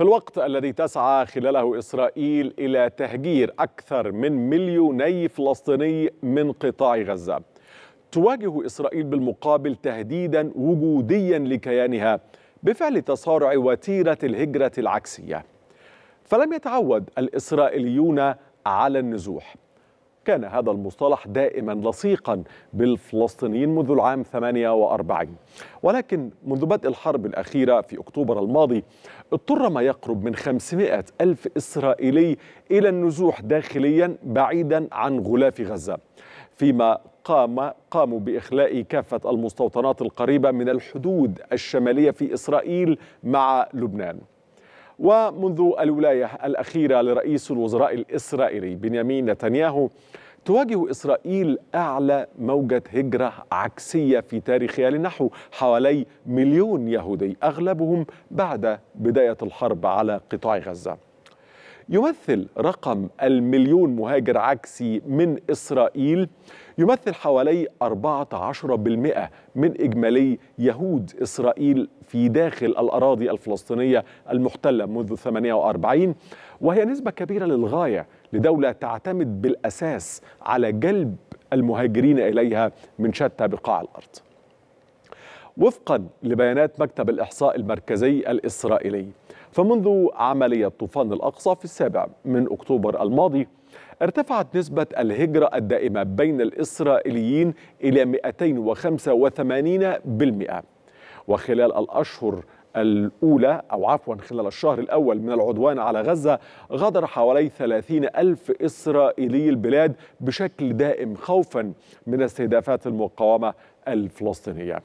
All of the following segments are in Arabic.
في الوقت الذي تسعى خلاله إسرائيل إلى تهجير أكثر من مليوني فلسطيني من قطاع غزة تواجه إسرائيل بالمقابل تهديدا وجوديا لكيانها بفعل تصارع وتيرة الهجرة العكسية فلم يتعود الإسرائيليون على النزوح كان هذا المصطلح دائما لصيقا بالفلسطينيين منذ العام 48 ولكن منذ بدء الحرب الأخيرة في أكتوبر الماضي اضطر ما يقرب من 500 ألف إسرائيلي إلى النزوح داخليا بعيدا عن غلاف غزة فيما قام قاموا بإخلاء كافة المستوطنات القريبة من الحدود الشمالية في إسرائيل مع لبنان ومنذ الولاية الأخيرة لرئيس الوزراء الإسرائيلي بنيامين نتنياهو تواجه إسرائيل أعلى موجة هجرة عكسية في تاريخها لنحو حوالي مليون يهودي أغلبهم بعد بداية الحرب على قطاع غزة يمثل رقم المليون مهاجر عكسي من إسرائيل يمثل حوالي 14% من إجمالي يهود إسرائيل في داخل الأراضي الفلسطينية المحتلة منذ 48 وهي نسبة كبيرة للغاية لدولة تعتمد بالأساس على جلب المهاجرين إليها من شتى بقاع الأرض وفقا لبيانات مكتب الإحصاء المركزي الإسرائيلي فمنذ عملية طوفان الأقصى في السابع من أكتوبر الماضي ارتفعت نسبة الهجرة الدائمة بين الإسرائيليين إلى 285% وخلال الأشهر الأولى أو عفوا خلال الشهر الأول من العدوان على غزة غادر حوالي 30 ألف إسرائيلي البلاد بشكل دائم خوفا من استهدافات المقاومة الفلسطينية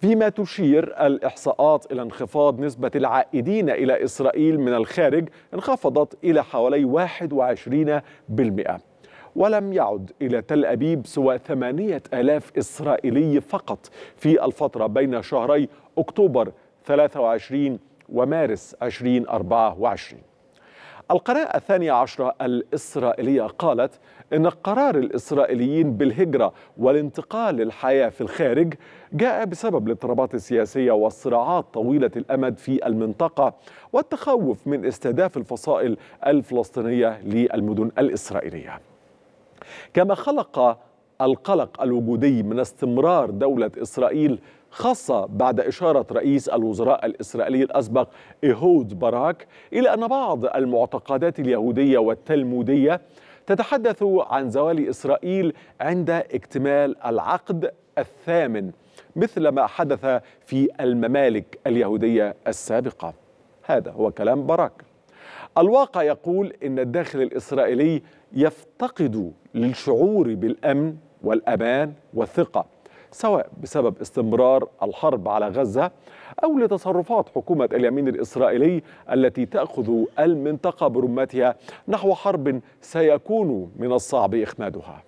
فيما تشير الإحصاءات إلى انخفاض نسبة العائدين إلى إسرائيل من الخارج انخفضت إلى حوالي 21% ولم يعد إلى تل أبيب سوى 8000 إسرائيلي فقط في الفترة بين شهري أكتوبر 23 ومارس 2024 القناة الثانية عشرة الإسرائيلية قالت إن قرار الإسرائيليين بالهجرة والانتقال للحياة في الخارج جاء بسبب الاضطرابات السياسية والصراعات طويلة الأمد في المنطقة والتخوف من استهداف الفصائل الفلسطينية للمدن الإسرائيلية كما خلق القلق الوجودي من استمرار دولة إسرائيل خاصة بعد إشارة رئيس الوزراء الإسرائيلي الأسبق إيهود باراك إلى أن بعض المعتقدات اليهودية والتلمودية تتحدث عن زوال إسرائيل عند اكتمال العقد الثامن مثل ما حدث في الممالك اليهودية السابقة هذا هو كلام باراك الواقع يقول إن الداخل الإسرائيلي يفتقد للشعور بالأمن والأمان والثقة سواء بسبب استمرار الحرب على غزة أو لتصرفات حكومة اليمين الإسرائيلي التي تأخذ المنطقة برمتها نحو حرب سيكون من الصعب إخمادها